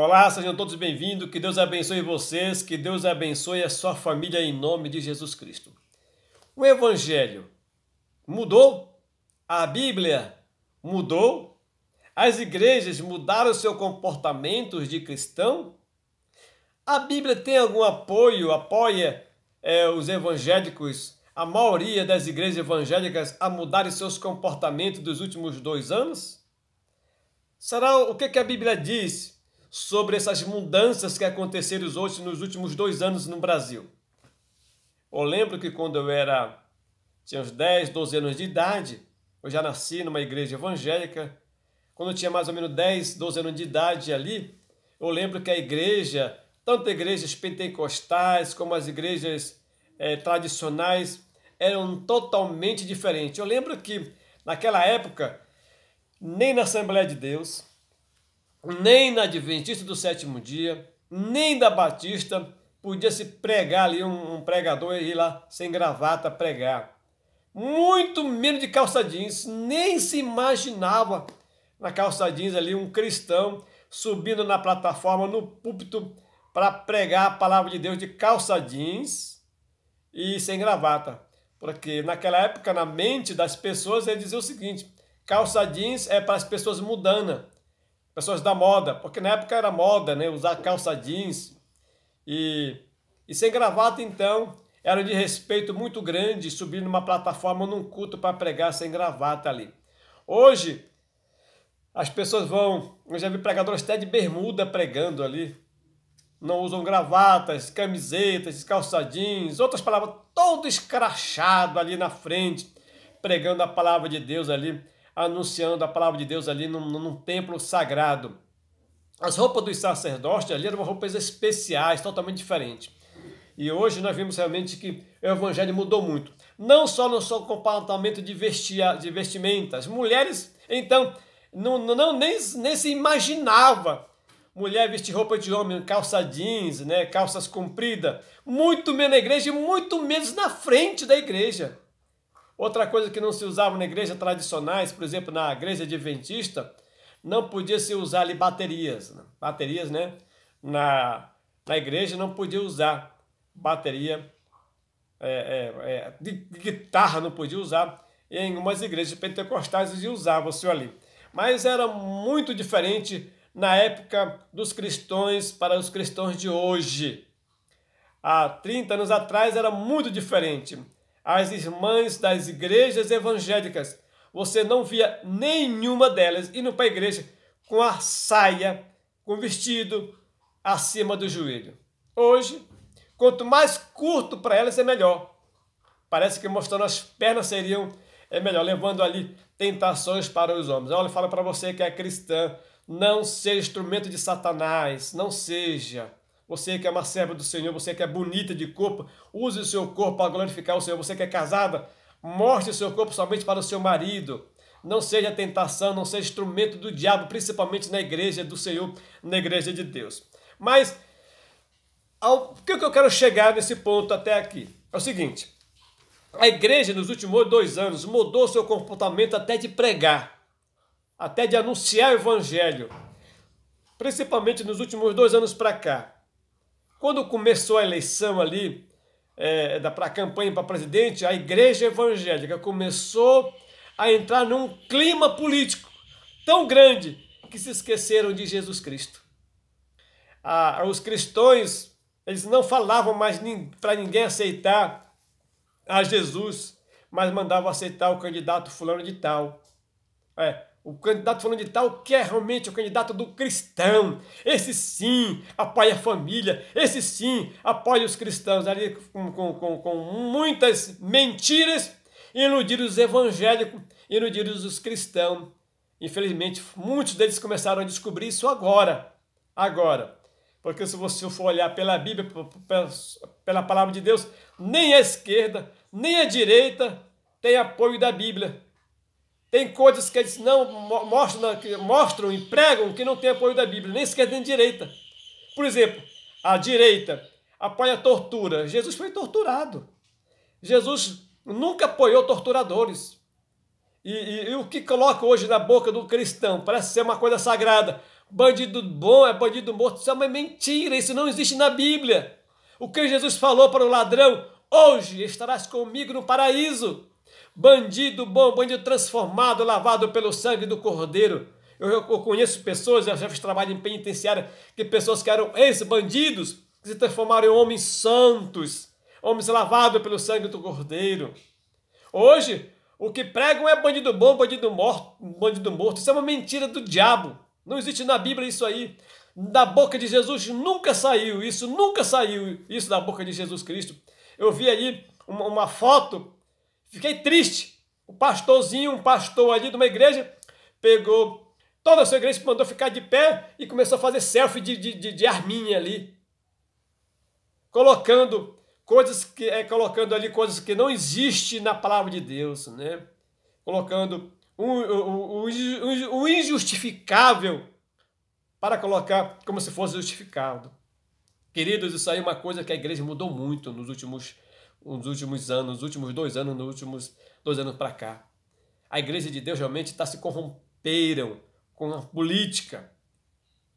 Olá, sejam todos bem-vindos. Que Deus abençoe vocês, que Deus abençoe a sua família em nome de Jesus Cristo. O Evangelho mudou, a Bíblia mudou, as igrejas mudaram seu comportamento de cristão. A Bíblia tem algum apoio, apoia é, os evangélicos, a maioria das igrejas evangélicas, a mudarem seus comportamentos dos últimos dois anos? Será o que, que a Bíblia diz? sobre essas mudanças que aconteceram hoje nos últimos dois anos no Brasil. Eu lembro que quando eu era tinha uns 10, 12 anos de idade, eu já nasci numa igreja evangélica. Quando eu tinha mais ou menos 10, 12 anos de idade ali, eu lembro que a igreja, tanto igrejas pentecostais como as igrejas é, tradicionais, eram totalmente diferentes. Eu lembro que naquela época, nem na Assembleia de Deus, nem na Adventista do sétimo dia, nem da Batista, podia se pregar ali, um, um pregador ir lá sem gravata pregar. Muito menos de calça jeans, nem se imaginava na calça jeans ali um cristão subindo na plataforma, no púlpito, para pregar a palavra de Deus de calça jeans e sem gravata. Porque naquela época, na mente das pessoas, ele dizia o seguinte: calça jeans é para as pessoas mudanas pessoas da moda, porque na época era moda, né? Usar calça jeans e, e sem gravata, então, era de respeito muito grande subir numa plataforma num culto para pregar sem gravata ali. Hoje, as pessoas vão. Eu já vi pregadores até de bermuda pregando ali. Não usam gravatas, camisetas, calça jeans, outras palavras, todo escrachado ali na frente, pregando a palavra de Deus ali anunciando a palavra de Deus ali num, num templo sagrado. As roupas dos sacerdotes ali eram roupas especiais, totalmente diferentes. E hoje nós vimos realmente que o evangelho mudou muito. Não só no seu comportamento de, vestia, de vestimentas. Mulheres, então, não, não nem, nem se imaginava mulher vestir roupa de homem, calça jeans, né, calças compridas. Muito menos na igreja e muito menos na frente da igreja. Outra coisa que não se usava na igreja tradicionais, por exemplo, na igreja adventista, não podia se usar ali baterias. Né? Baterias, né? Na, na igreja não podia usar bateria é, é, é, de guitarra, não podia usar. Em algumas igrejas pentecostais eles usavam isso ali. Mas era muito diferente na época dos cristãos para os cristãos de hoje. Há 30 anos atrás era muito diferente as irmãs das igrejas evangélicas. Você não via nenhuma delas indo para a igreja com a saia, com o vestido acima do joelho. Hoje, quanto mais curto para elas é melhor. Parece que mostrando as pernas seriam é melhor, levando ali tentações para os homens. Olha, fala para você que é cristã, não seja instrumento de Satanás, não seja você que é uma serva do Senhor, você que é bonita de corpo, use o seu corpo para glorificar o Senhor, você que é casada, mostre o seu corpo somente para o seu marido. Não seja tentação, não seja instrumento do diabo, principalmente na igreja do Senhor, na igreja de Deus. Mas ao, o que eu quero chegar nesse ponto até aqui? É o seguinte: a igreja nos últimos dois anos mudou seu comportamento até de pregar, até de anunciar o evangelho, principalmente nos últimos dois anos para cá. Quando começou a eleição ali, é, para a campanha para presidente, a igreja evangélica começou a entrar num clima político tão grande que se esqueceram de Jesus Cristo. Ah, os cristãos, eles não falavam mais para ninguém aceitar a Jesus, mas mandavam aceitar o candidato fulano de tal. É, o candidato falando de tal que é realmente o candidato do cristão. Esse sim apoia a família, esse sim apoia os cristãos. Ali com, com, com, com muitas mentiras, iludir os evangélicos, iludir os cristãos. Infelizmente, muitos deles começaram a descobrir isso agora. Agora. Porque se você for olhar pela Bíblia, pela, pela palavra de Deus, nem a esquerda, nem a direita tem apoio da Bíblia tem coisas que eles não mostram, que mostram e pregam que não tem apoio da Bíblia, nem sequer nem direita. Por exemplo, a direita apoia a tortura. Jesus foi torturado. Jesus nunca apoiou torturadores. E, e, e o que coloca hoje na boca do cristão parece ser uma coisa sagrada. Bandido bom é bandido morto. Isso é uma mentira, isso não existe na Bíblia. O que Jesus falou para o ladrão: hoje estarás comigo no paraíso bandido bom, bandido transformado, lavado pelo sangue do Cordeiro. Eu, eu conheço pessoas, eu já fiz trabalho em penitenciária, que pessoas que eram ex-bandidos, que se transformaram em homens santos, homens lavados pelo sangue do Cordeiro. Hoje, o que pregam é bandido bom, bandido morto, bandido morto. Isso é uma mentira do diabo. Não existe na Bíblia isso aí. Da boca de Jesus nunca saiu isso, nunca saiu isso da boca de Jesus Cristo. Eu vi aí uma, uma foto Fiquei triste. O pastorzinho, um pastor ali de uma igreja, pegou toda a sua igreja, mandou ficar de pé e começou a fazer selfie de, de, de, de arminha ali. Colocando coisas que é colocando ali coisas que não existe na palavra de Deus, né? Colocando o um, um, um, injustificável para colocar como se fosse justificado. Queridos, isso aí é uma coisa que a igreja mudou muito nos últimos nos últimos anos, nos últimos dois anos, nos últimos dois anos para cá. A igreja de Deus realmente está se corromperam com a política.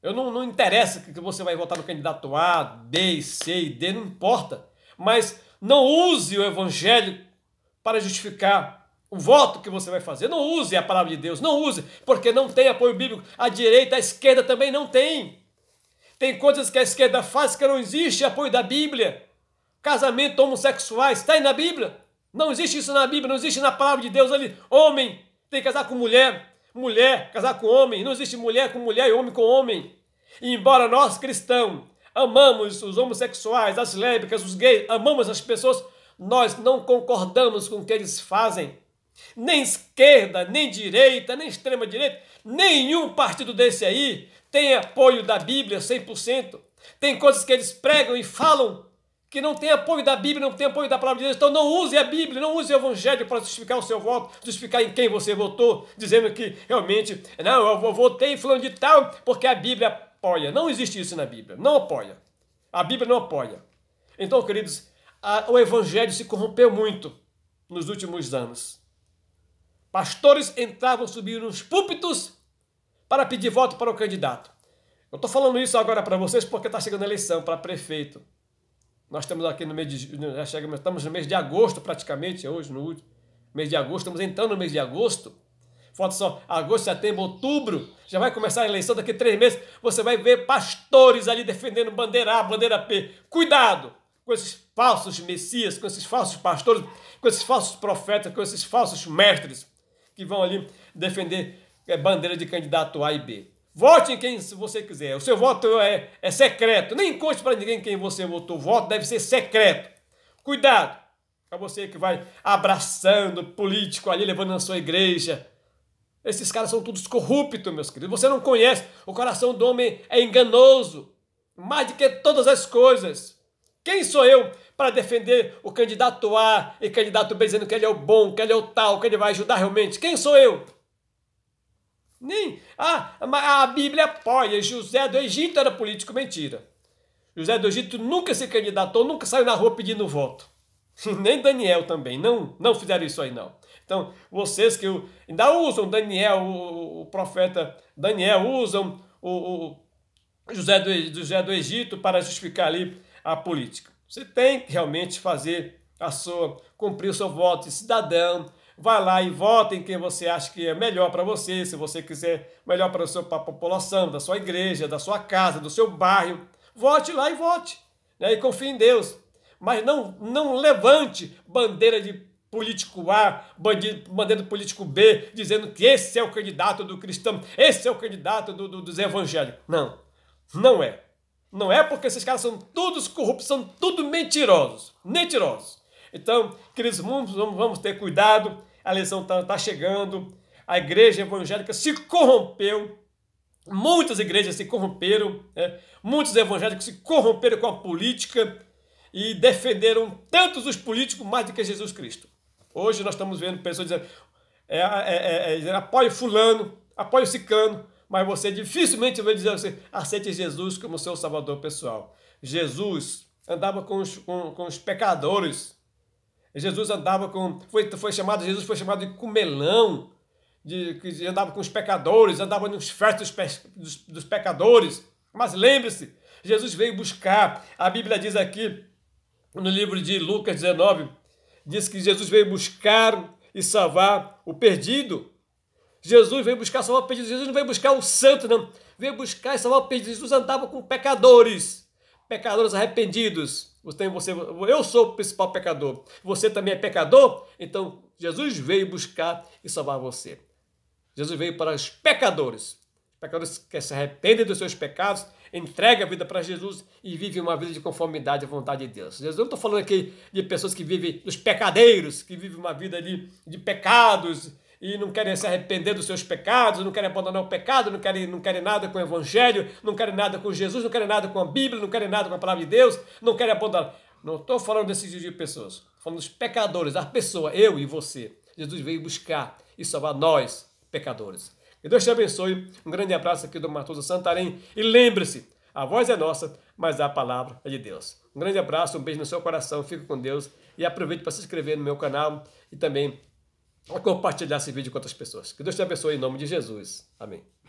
Eu não, não interessa que você vai votar no candidato A, B, C e D, não importa. Mas não use o evangelho para justificar o voto que você vai fazer. Não use a palavra de Deus, não use, porque não tem apoio bíblico. A direita, a esquerda também não tem. Tem coisas que a esquerda faz que não existe apoio da Bíblia casamento homossexuais, está aí na Bíblia. Não existe isso na Bíblia, não existe na palavra de Deus ali. Homem tem que casar com mulher, mulher casar com homem, não existe mulher com mulher e homem com homem. E embora nós cristãos amamos os homossexuais, as lésbicas, os gays, amamos as pessoas, nós não concordamos com o que eles fazem. Nem esquerda, nem direita, nem extrema direita, nenhum partido desse aí tem apoio da Bíblia 100%. Tem coisas que eles pregam e falam que não tem apoio da Bíblia, não tem apoio da palavra de Deus. Então não use a Bíblia, não use o Evangelho para justificar o seu voto, justificar em quem você votou, dizendo que realmente, não, eu votei fulano de tal porque a Bíblia apoia. Não existe isso na Bíblia, não apoia. A Bíblia não apoia. Então, queridos, a, o Evangelho se corrompeu muito nos últimos anos. Pastores entravam, subiram nos púlpitos para pedir voto para o candidato. Eu estou falando isso agora para vocês porque está chegando a eleição para prefeito. Nós estamos aqui no mês de. Já chegamos, estamos no mês de agosto praticamente, é hoje, no último mês de agosto, estamos entrando no mês de agosto. Falta só agosto, setembro, outubro, já vai começar a eleição daqui a três meses. Você vai ver pastores ali defendendo bandeira A, bandeira P. Cuidado com esses falsos messias, com esses falsos pastores, com esses falsos profetas, com esses falsos mestres que vão ali defender eh, bandeira de candidato A e B. Vote em quem você quiser. O seu voto é, é secreto. Nem conte para ninguém quem você votou. O voto deve ser secreto. Cuidado para você que vai abraçando político ali, levando na sua igreja. Esses caras são todos corruptos, meus queridos. Você não conhece. O coração do homem é enganoso. Mais do que todas as coisas. Quem sou eu para defender o candidato A e candidato B, dizendo que ele é o bom, que ele é o tal, que ele vai ajudar realmente? Quem sou eu? Nem. Ah, a Bíblia apoia. José do Egito era político, mentira. José do Egito nunca se candidatou, nunca saiu na rua pedindo voto. Nem Daniel também. Não, não fizeram isso aí, não. Então, vocês que ainda usam Daniel, o, o profeta Daniel, usam o, o José, do, José do Egito para justificar ali a política. Você tem que realmente fazer a sua, cumprir o seu voto de cidadão, Vá lá e vote em quem você acha que é melhor para você, se você quiser melhor para a sua população, da sua igreja, da sua casa, do seu bairro. Vote lá e vote. Né? E confie em Deus. Mas não, não levante bandeira de político A, bandido, bandeira do político B, dizendo que esse é o candidato do cristão, esse é o candidato do, do, dos evangélicos. Não, não é. Não é porque esses caras são todos corruptos, são tudo mentirosos, mentirosos. Então, queridos, vamos, vamos ter cuidado a eleição está tá chegando, a igreja evangélica se corrompeu, muitas igrejas se corromperam, né? muitos evangélicos se corromperam com a política e defenderam tantos os políticos mais do que Jesus Cristo. Hoje nós estamos vendo pessoas dizendo, é, é, é, é apoio fulano, apoio sicano. mas você dificilmente vai dizer assim, aceite Jesus como seu salvador pessoal. Jesus andava com os, com, com os pecadores, Jesus andava com. Foi, foi chamado, Jesus foi chamado de comelão, de, que andava com os pecadores, andava nos festos dos, dos pecadores. Mas lembre-se, Jesus veio buscar. A Bíblia diz aqui, no livro de Lucas 19, diz que Jesus veio buscar e salvar o perdido. Jesus veio buscar salvar o perdido. Jesus não veio buscar o santo, não. Veio buscar e salvar o perdido. Jesus andava com pecadores. Pecadores arrependidos, você, você, eu sou o principal pecador. Você também é pecador? Então Jesus veio buscar e salvar você. Jesus veio para os pecadores. pecadores que se arrependem dos seus pecados, entrega a vida para Jesus e vive uma vida de conformidade à vontade de Deus. Jesus, eu não estou falando aqui de pessoas que vivem, dos pecadeiros, que vivem uma vida de, de pecados, e não querem se arrepender dos seus pecados, não querem abandonar o pecado, não querem, não querem nada com o Evangelho, não querem nada com Jesus, não querem nada com a Bíblia, não querem nada com a palavra de Deus, não querem abandonar. Não estou falando desses tipo de pessoas, estou falando dos pecadores, da pessoa, eu e você. Jesus veio buscar e salvar nós, pecadores. Que Deus te abençoe. Um grande abraço aqui do Matoso Santarém. E lembre-se, a voz é nossa, mas a palavra é de Deus. Um grande abraço, um beijo no seu coração, fique com Deus e aproveite para se inscrever no meu canal e também a compartilhar esse vídeo com outras pessoas. Que Deus te abençoe em nome de Jesus. Amém.